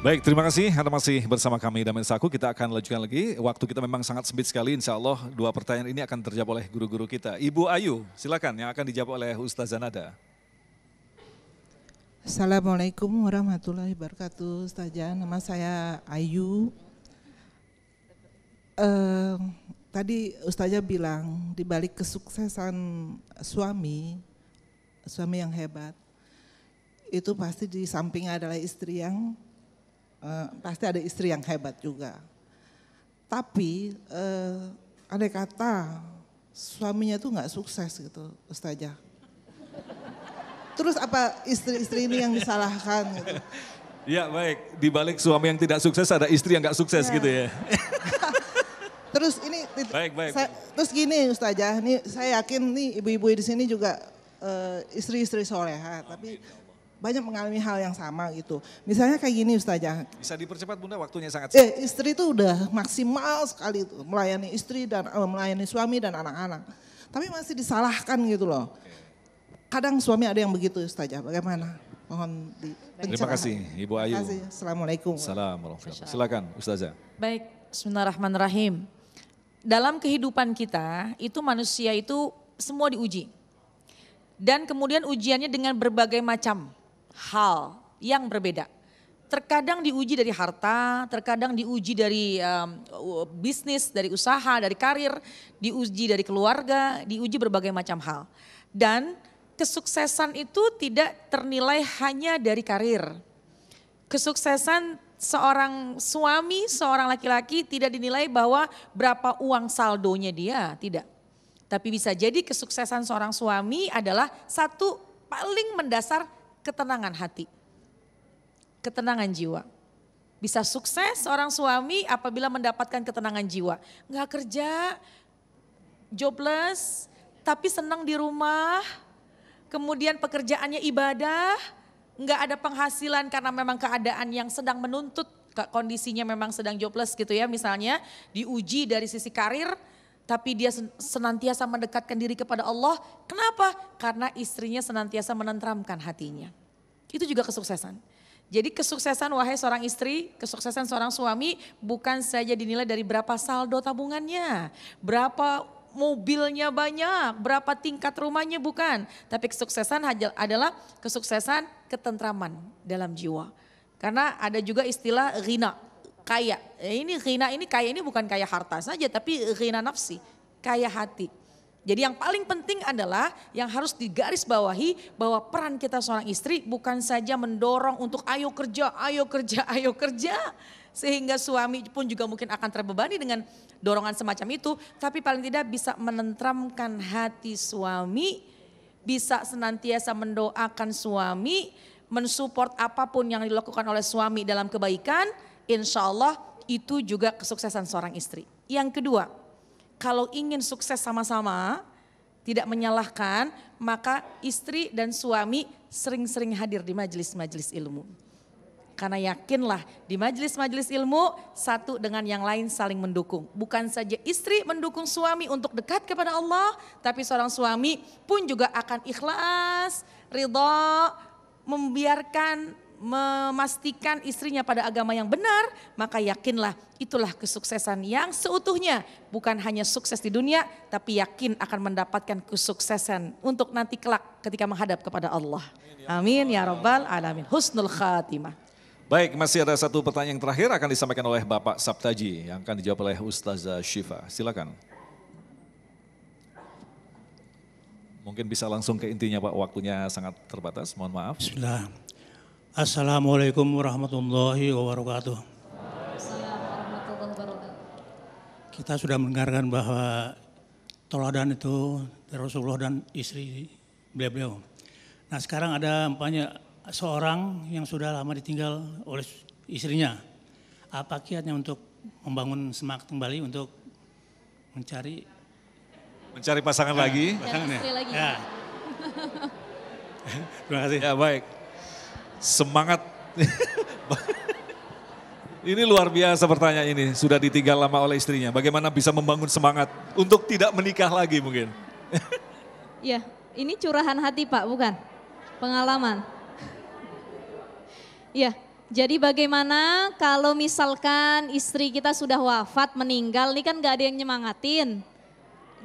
Baik, terima kasih. Anda masih bersama kami dan Saku. Kita akan lanjutkan lagi. Waktu kita memang sangat sempit sekali. Insya Allah dua pertanyaan ini akan terjawab oleh guru-guru kita. Ibu Ayu, silakan yang akan dijawab oleh Ustaz Zanada. Assalamualaikum warahmatullahi wabarakatuh. Ustaz Jan. nama saya Ayu. tadi Ustaz bilang di balik kesuksesan suami, suami yang hebat, itu pasti di samping adalah istri yang Eh, pasti ada istri yang hebat juga. Tapi uh, eh, ada kata suaminya tuh nggak sukses gitu, Ustazah. Terus apa istri-istri ini yang disalahkan gitu? Ya baik, di balik suami yang tidak sukses ada istri yang nggak sukses ya. gitu ya. terus ini baik, baik. Saya, terus gini Ustazah, ini saya yakin nih ibu-ibu di sini juga uh, istri-istri soleha, tapi banyak mengalami hal yang sama gitu. Misalnya kayak gini Ustazah. Bisa dipercepat Bunda waktunya sangat cepat. Eh, istri itu udah maksimal sekali itu, melayani istri dan eh, melayani suami dan anak-anak. Tapi masih disalahkan gitu loh. Kadang suami ada yang begitu Ustazah. Bagaimana? Mohon di Terima kasih Ibu Ayu. Terima kasih. Assalamualaikum. Assalamualaikum. Silakan Ustazah. Baik, Bismillahirrahmanirrahim. Dalam kehidupan kita itu manusia itu semua diuji. Dan kemudian ujiannya dengan berbagai macam hal yang berbeda. Terkadang diuji dari harta, terkadang diuji dari um, bisnis, dari usaha, dari karir, diuji dari keluarga, diuji berbagai macam hal. Dan kesuksesan itu tidak ternilai hanya dari karir. Kesuksesan seorang suami, seorang laki-laki tidak dinilai bahwa berapa uang saldonya dia, tidak. Tapi bisa jadi kesuksesan seorang suami adalah satu paling mendasar ketenangan hati, ketenangan jiwa. Bisa sukses seorang suami apabila mendapatkan ketenangan jiwa. Nggak kerja, jobless, tapi senang di rumah, kemudian pekerjaannya ibadah, nggak ada penghasilan karena memang keadaan yang sedang menuntut, kondisinya memang sedang jobless gitu ya misalnya, diuji dari sisi karir, tapi dia senantiasa mendekatkan diri kepada Allah. Kenapa? Karena istrinya senantiasa menentramkan hatinya. Itu juga kesuksesan. Jadi kesuksesan wahai seorang istri, kesuksesan seorang suami bukan saja dinilai dari berapa saldo tabungannya, berapa mobilnya banyak, berapa tingkat rumahnya bukan. Tapi kesuksesan adalah kesuksesan ketentraman dalam jiwa. Karena ada juga istilah rina, Kaya. Eh, ini khina ini kaya ini bukan kaya harta saja tapi eh, khina nafsi, kaya hati. Jadi yang paling penting adalah yang harus digarisbawahi bahwa peran kita seorang istri bukan saja mendorong untuk ayo kerja, ayo kerja, ayo kerja. Sehingga suami pun juga mungkin akan terbebani dengan dorongan semacam itu. Tapi paling tidak bisa menentramkan hati suami, bisa senantiasa mendoakan suami, mensupport apapun yang dilakukan oleh suami dalam kebaikan insya Allah itu juga kesuksesan seorang istri. Yang kedua, kalau ingin sukses sama-sama, tidak menyalahkan, maka istri dan suami sering-sering hadir di majelis-majelis ilmu. Karena yakinlah di majelis-majelis ilmu satu dengan yang lain saling mendukung. Bukan saja istri mendukung suami untuk dekat kepada Allah, tapi seorang suami pun juga akan ikhlas, ridho, membiarkan memastikan istrinya pada agama yang benar, maka yakinlah itulah kesuksesan yang seutuhnya. Bukan hanya sukses di dunia, tapi yakin akan mendapatkan kesuksesan untuk nanti kelak ketika menghadap kepada Allah. Amin ya Rabbal Alamin. Husnul Khatimah. Baik, masih ada satu pertanyaan terakhir akan disampaikan oleh Bapak Sabtaji yang akan dijawab oleh Ustazah Syifa. Silakan. Mungkin bisa langsung ke intinya Pak, waktunya sangat terbatas, mohon maaf. Bismillah. Assalamualaikum warahmatullahi wabarakatuh. Kita sudah mendengarkan bahwa toladan itu dari Rasulullah dan istri beliau-beliau. Nah sekarang ada banyak seorang yang sudah lama ditinggal oleh istrinya. Apa kiatnya untuk membangun semangat kembali untuk mencari mencari pasangan ya, lagi? Pasangan ya. lagi. Ya. Terima kasih. Ya baik semangat. ini luar biasa pertanyaan ini, sudah ditinggal lama oleh istrinya. Bagaimana bisa membangun semangat untuk tidak menikah lagi mungkin? ya, ini curahan hati Pak, bukan? Pengalaman. Ya, jadi bagaimana kalau misalkan istri kita sudah wafat, meninggal, ini kan gak ada yang nyemangatin.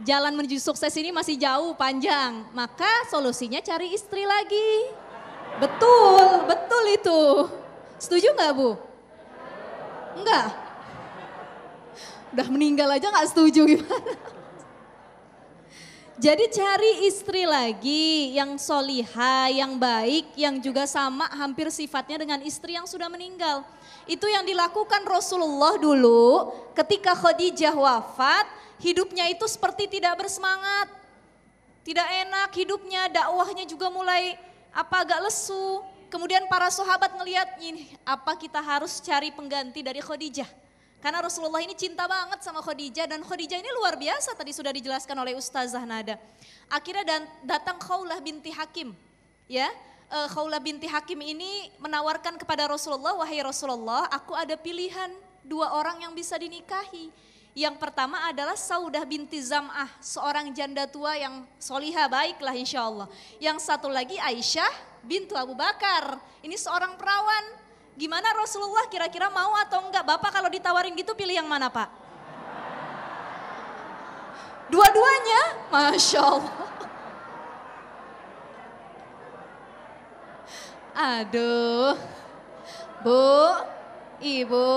Jalan menuju sukses ini masih jauh, panjang. Maka solusinya cari istri lagi. Betul, betul itu. Setuju nggak Bu? Enggak? Udah meninggal aja nggak setuju gimana? Jadi cari istri lagi yang soliha, yang baik, yang juga sama hampir sifatnya dengan istri yang sudah meninggal. Itu yang dilakukan Rasulullah dulu ketika Khadijah wafat, hidupnya itu seperti tidak bersemangat. Tidak enak hidupnya, dakwahnya juga mulai apa agak lesu. Kemudian para sahabat ngelihat ini apa kita harus cari pengganti dari Khadijah. Karena Rasulullah ini cinta banget sama Khadijah dan Khadijah ini luar biasa tadi sudah dijelaskan oleh Ustazah Nada. Akhirnya dan datang Khaulah binti Hakim. Ya, e, Khaulah binti Hakim ini menawarkan kepada Rasulullah, "Wahai Rasulullah, aku ada pilihan dua orang yang bisa dinikahi." Yang pertama adalah Saudah binti Zam'ah, seorang janda tua yang soliha baiklah insya Allah. Yang satu lagi Aisyah bintu Abu Bakar, ini seorang perawan. Gimana Rasulullah kira-kira mau atau enggak? Bapak kalau ditawarin gitu pilih yang mana Pak? Dua-duanya? Masya Allah. Aduh, Bu, Ibu,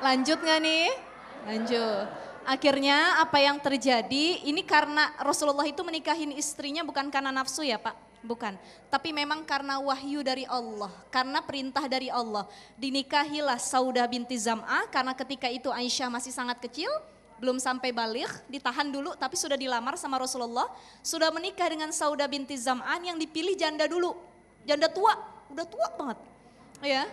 lanjut nggak nih? Lanjut. Akhirnya apa yang terjadi ini karena Rasulullah itu menikahin istrinya bukan karena nafsu ya Pak? Bukan, tapi memang karena wahyu dari Allah, karena perintah dari Allah. Dinikahilah Saudah binti Zam'ah karena ketika itu Aisyah masih sangat kecil, belum sampai balik, ditahan dulu tapi sudah dilamar sama Rasulullah, sudah menikah dengan Saudah binti Zam'an yang dipilih janda dulu. Janda tua, udah tua banget. Ya.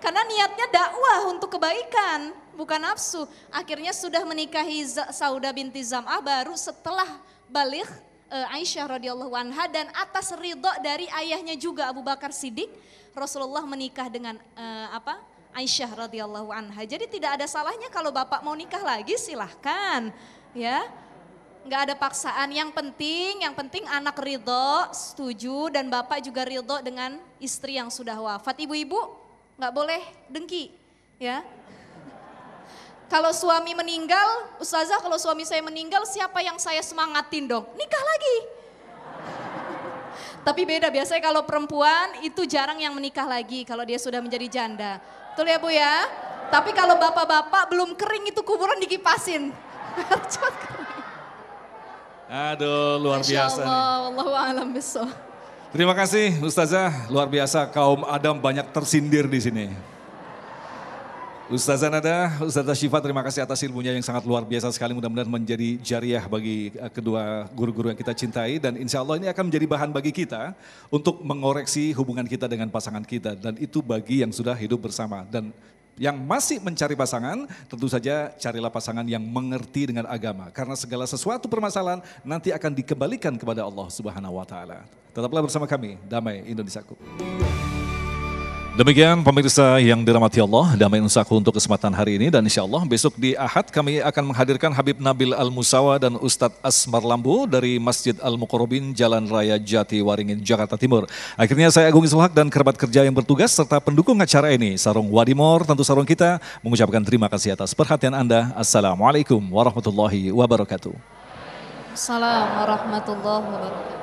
Karena niatnya dakwah untuk kebaikan, bukan nafsu. Akhirnya sudah menikahi Sauda binti Zam'ah baru setelah balik eh, Aisyah radhiyallahu anha dan atas ridho dari ayahnya juga Abu Bakar Siddiq, Rasulullah menikah dengan uh, apa? Aisyah radhiyallahu anha. Jadi tidak ada salahnya kalau bapak mau nikah lagi silahkan, ya. Gak ada paksaan. Yang penting, yang penting anak ridho, setuju dan bapak juga ridho dengan istri yang sudah wafat. Ibu-ibu nggak boleh dengki, ya. Kalau suami meninggal, ustazah kalau suami saya meninggal siapa yang saya semangatin dong? Nikah lagi. Tapi beda biasanya kalau perempuan itu jarang yang menikah lagi kalau dia sudah menjadi janda. Betul ya Bu ya? Tapi kalau bapak-bapak belum kering itu kuburan dikipasin. Aduh, luar biasa. Allah, Allah alam besok. Terima kasih Ustazah, luar biasa kaum Adam banyak tersindir di sini. Ustazah Nada, Ustazah Syifa terima kasih atas ilmunya yang sangat luar biasa sekali. Mudah-mudahan menjadi jariah bagi eh, kedua guru-guru yang kita cintai. Dan insya Allah ini akan menjadi bahan bagi kita untuk mengoreksi hubungan kita dengan pasangan kita. Dan itu bagi yang sudah hidup bersama. Dan yang masih mencari pasangan, tentu saja carilah pasangan yang mengerti dengan agama. Karena segala sesuatu permasalahan nanti akan dikembalikan kepada Allah Subhanahu wa taala. Tetaplah bersama kami, damai Indonesiaku. Demikian pemirsa yang dirahmati Allah, damai unsaku untuk kesempatan hari ini dan insya Allah besok di Ahad kami akan menghadirkan Habib Nabil Al-Musawa dan Ustadz Asmar Lambu dari Masjid Al-Mukorobin Jalan Raya Jati Waringin, Jakarta Timur. Akhirnya saya Agung Islahak dan kerabat kerja yang bertugas serta pendukung acara ini, Sarung Wadimor, tentu sarung kita, mengucapkan terima kasih atas perhatian Anda. Assalamualaikum warahmatullahi wabarakatuh. Assalamualaikum warahmatullahi wabarakatuh.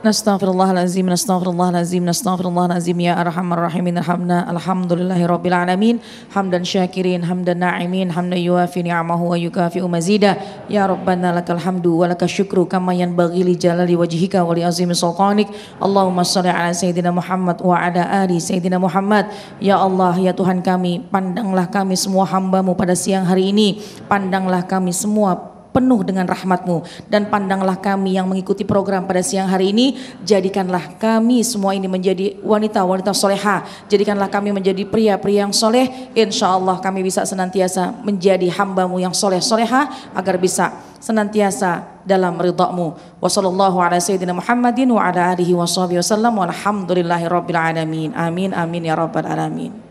Nastaghfirullahalazim, nastaghfirullahalazim, nastaghfirullahalazim ya arhamar rahimin arhamna alhamdulillahi rabbil alamin hamdan syakirin hamdan na'imin hamdan yuafi ni'amahu wa yukafi mazida ya rabbana lakal hamdu wa lakal syukru kama yanbaghi li jalali wajhika wa li azimi sultanik Allahumma shalli ala sayyidina Muhammad wa ala ali sayyidina Muhammad ya Allah ya Tuhan kami pandanglah kami semua hambamu pada siang hari ini pandanglah kami semua penuh dengan rahmatmu dan pandanglah kami yang mengikuti program pada siang hari ini jadikanlah kami semua ini menjadi wanita-wanita soleha jadikanlah kami menjadi pria-pria yang soleh insya Allah kami bisa senantiasa menjadi hambamu yang soleh soleha agar bisa senantiasa dalam ridhamu wa sallallahu ala sayyidina alamin amin amin ya rabbal alamin